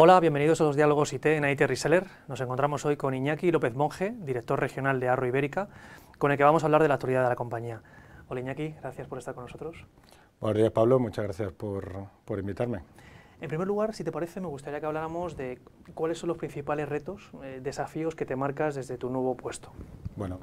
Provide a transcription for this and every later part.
Hola, bienvenidos a los diálogos IT en IT Reseller. Nos encontramos hoy con Iñaki López Monge, director regional de Arro Ibérica, con el que vamos a hablar de la actualidad de la compañía. Hola Iñaki, gracias por estar con nosotros. Buenos días Pablo, muchas gracias por, invitarme. En primer lugar, si te parece, me gustaría que habláramos de cuáles son los principales retos, eh, desafíos que te marcas desde tu nuevo puesto. Bueno,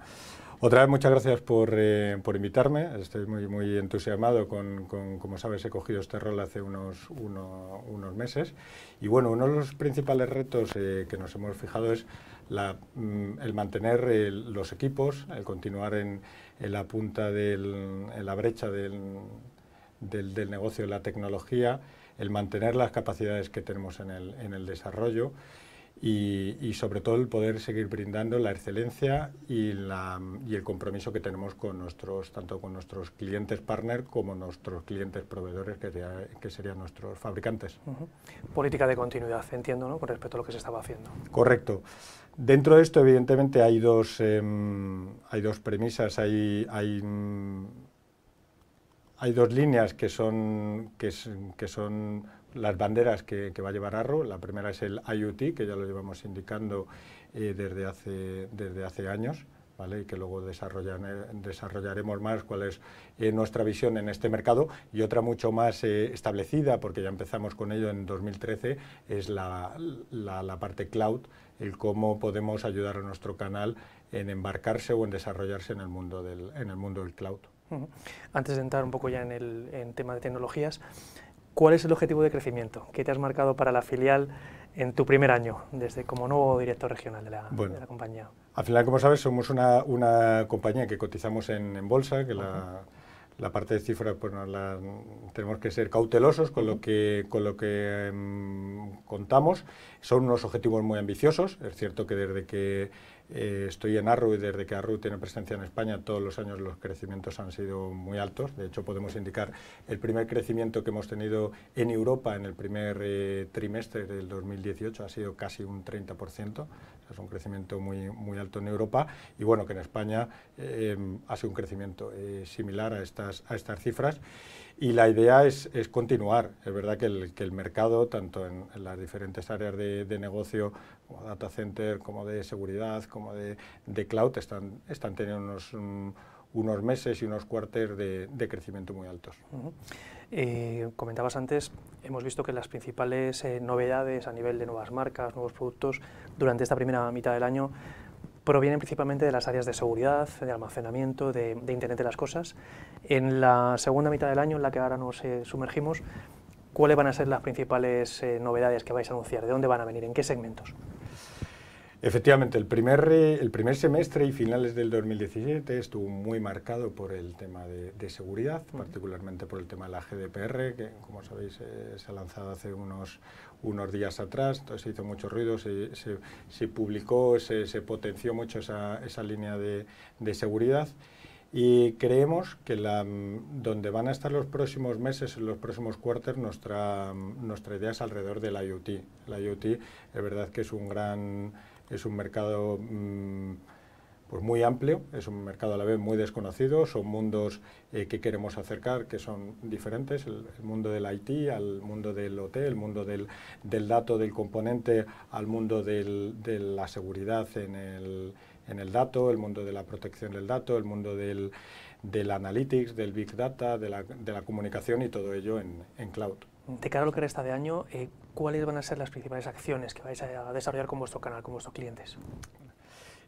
otra vez muchas gracias eh, por, invitarme. Estoy muy, muy entusiasmado con, como sabes, he cogido este rol hace unos, unos meses. Y bueno, uno de los principales retos eh, que nos hemos fijado es mm, el mantener eh, los equipos, el continuar en, la punta, de la brecha del, negocio de la tecnología, el mantener las capacidades que tenemos en el, en el desarrollo y, sobre todo el poder seguir brindando la excelencia y, la, y, el compromiso que tenemos con nuestros, tanto con nuestros clientes partner como nuestros clientes proveedores, que, serían nuestros fabricantes. Política de continuidad, entiendo, ¿no? con respecto a lo que se estaba haciendo. Correcto. Dentro de esto, evidentemente, hay dos, em, hay dos premisas, hay, hay hay dos líneas que son, que son las banderas que, va a llevar ARRO. La primera es el IoT, que ya lo llevamos indicando eh, desde, hace, desde hace años. ¿Vale? y que luego eh, desarrollaremos más cuál es eh, nuestra visión en este mercado. Y otra mucho más establecida, porque ya empezamos con ello en 2013, es la, parte cloud, el cómo podemos ayudar a nuestro canal en embarcarse o en desarrollarse en el mundo del, en el mundo del cloud. Antes de entrar un poco ya en el tema de tecnologías, ¿Cuál es el objetivo de crecimiento que te has marcado para la filial en tu primer año, desde como nuevo director regional de la, compañía? Al final, como sabes, somos una, compañía que cotizamos en, bolsa, que la, parte de cifras pues, tenemos que ser cautelosos con lo que, con lo que em, contamos. Son unos objetivos muy ambiciosos. Es cierto que desde que eh, estoy en Arru y desde que Arru tiene presencia en España todos los años los crecimientos han sido muy altos. De hecho, podemos indicar el primer crecimiento que hemos tenido en Europa en el primer eh, trimestre del 2018 ha sido casi un 30%. Es un crecimiento muy, alto en Europa y bueno, que en España eh, ha sido un crecimiento similar a estas cifras. Y la idea es, continuar. Es verdad que el, mercado, tanto en, las diferentes áreas de, negocio, como data center, como de seguridad, como de, cloud, están, están teniendo unos... unos meses y unos cuartos de, crecimiento muy altos. Eh, comentabas antes, hemos visto que las principales eh, novedades a nivel de nuevas marcas, nuevos productos, durante esta primera mitad del año provienen principalmente de las áreas de seguridad, de almacenamiento, de, Internet de las Cosas. En la segunda mitad del año, en la que ahora nos eh, sumergimos, ¿cuáles van a ser las principales eh, novedades que vais a anunciar? ¿De dónde van a venir? ¿En qué segmentos? Efectivamente, el primer, eh, el primer semestre y finales del 2017 estuvo muy marcado por el tema de, seguridad, particularmente por el tema de la GDPR, que como sabéis eh, se ha lanzado hace unos, unos días atrás, entonces se hizo mucho ruido, se, se, publicó, se, se, potenció mucho esa, esa línea de, seguridad. Y creemos que la, donde van a estar los próximos meses, los próximos cuartos, nuestra, nuestra idea es alrededor del IoT. la IoT es verdad que es un gran es un mercado mm, pues muy amplio, es un mercado a la vez muy desconocido, son mundos eh, que queremos acercar que son diferentes, el, mundo del IT al mundo del OT, el mundo del, dato, del componente, al mundo de la seguridad en el, el dato, el mundo de la protección del dato, el mundo del, analytics, del big data, de la, comunicación y todo ello en, en cloud. De cara lo que resta de año, eh, ¿cuáles van a ser las principales acciones que vais a desarrollar con vuestro canal, con vuestros clientes?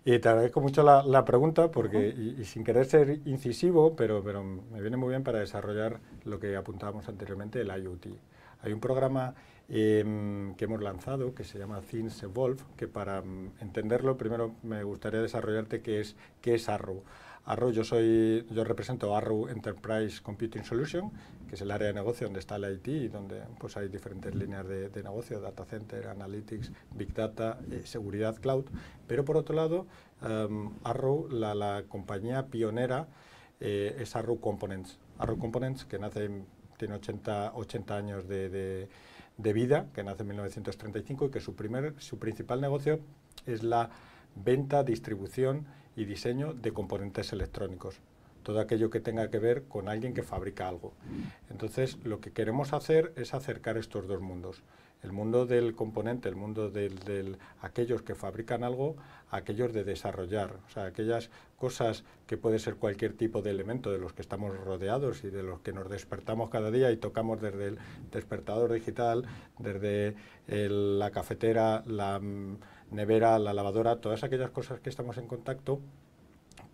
Y eh, te agradezco mucho la, pregunta, porque, y, sin querer ser incisivo, pero, pero me viene muy bien para desarrollar lo que apuntábamos anteriormente, el IoT. Hay un programa Em, que hemos lanzado, que se llama Things Evolve, que para mm, entenderlo primero me gustaría desarrollarte qué es, qué es Arrow. Arrow, yo, soy, yo represento Arrow Enterprise Computing Solution, que es el área de negocio donde está la IT y donde pues, hay diferentes líneas de, negocio, data center, analytics, big data, eh, seguridad cloud. Pero por otro lado, em, Arrow, la, compañía pionera, eh, es Arrow Components. Arrow Components, que nace, tiene 80, 80 años de de vida, que nace en 1935 y que su, primer, su principal negocio es la venta, distribución y diseño de componentes electrónicos. Todo aquello que tenga que ver con alguien que fabrica algo. Entonces, lo que queremos hacer es acercar estos dos mundos. El mundo del componente, el mundo de aquellos que fabrican algo, aquellos de desarrollar, o sea, aquellas cosas que puede ser cualquier tipo de elemento de los que estamos rodeados y de los que nos despertamos cada día y tocamos desde el despertador digital, desde la cafetera, la mm, nevera, la lavadora, todas aquellas cosas que estamos en contacto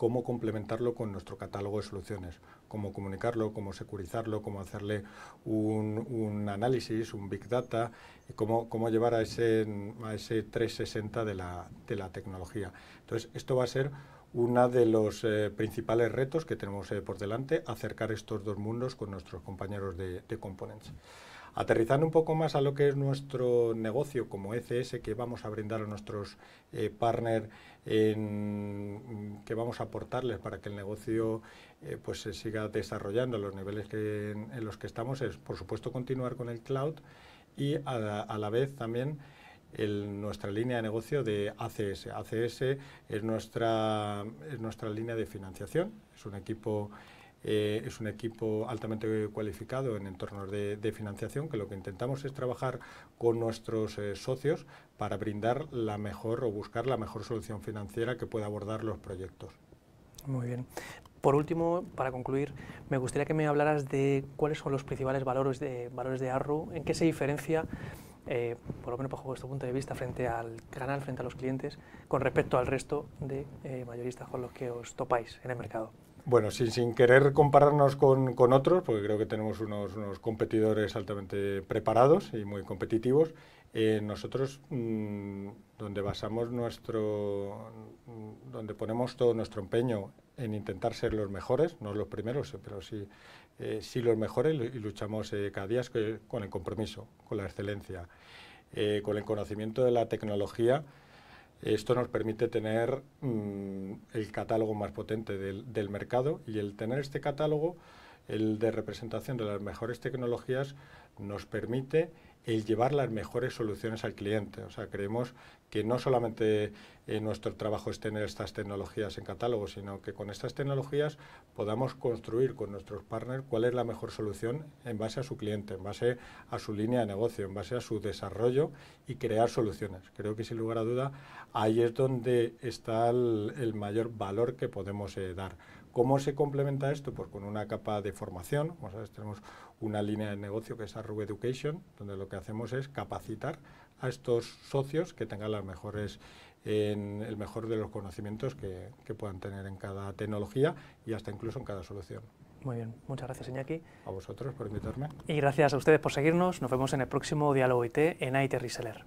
cómo complementarlo con nuestro catálogo de soluciones, cómo comunicarlo, cómo securizarlo, cómo hacerle un, análisis, un big data, y cómo, llevar a ese, 360 de la, tecnología. Entonces, esto va a ser uno de los eh, principales retos que tenemos eh, por delante, acercar estos dos mundos con nuestros compañeros de, de Components. Aterrizando un poco más a lo que es nuestro negocio como ECS que vamos a brindar a nuestros eh, partners, mm, que vamos a aportarles para que el negocio eh, pues se siga desarrollando a los niveles en, los que estamos, es por supuesto continuar con el cloud y a la, vez también nuestra línea de negocio de ACS. ACS es nuestra, es nuestra línea de financiación, es un equipo eh, es un equipo altamente cualificado en entornos de, financiación que lo que intentamos es trabajar con nuestros eh, socios para brindar la mejor o buscar la mejor solución financiera que pueda abordar los proyectos. Muy bien. Por último, para concluir, me gustaría que me hablaras de cuáles son los principales valores de, valores de Arru, en qué se diferencia eh, por lo menos bajo vuestro punto de vista, frente al canal, frente a los clientes, con respecto al resto de mayoristas con los que os topáis en el mercado. Bueno, sin, querer compararnos con, otros, porque creo que tenemos unos, competidores altamente preparados y muy competitivos, eh, nosotros mm, donde basamos nuestro, donde ponemos todo nuestro empeño en intentar ser los mejores, no los primeros, eh, pero eh, sí, los mejores y luchamos cada día con el compromiso, con la excelencia, con el conocimiento de la tecnología esto nos permite tener mm, el catálogo más potente del, del, mercado y el tener este catálogo, el de representación de las mejores tecnologías, nos permite el llevar las mejores soluciones al cliente. O sea, creemos que no solamente eh, nuestro trabajo es tener estas tecnologías en catálogo, sino que con estas tecnologías podamos construir con nuestros partners cuál es la mejor solución en base a su cliente, en base a su línea de negocio, en base a su desarrollo y crear soluciones. Creo que sin lugar a duda ahí es donde está el, mayor valor que podemos eh, dar ¿Cómo se complementa esto? Pues con una capa de formación. tenemos una línea de negocio que es Arru Education, donde lo que hacemos es capacitar a estos socios que tengan las mejores el mejor de los conocimientos que, que, puedan tener en cada tecnología y hasta incluso en cada solución. Muy bien, muchas gracias Iñaki. A vosotros por invitarme. Y gracias a ustedes por seguirnos. Nos vemos en el próximo Diálogo IT en IT Reseller.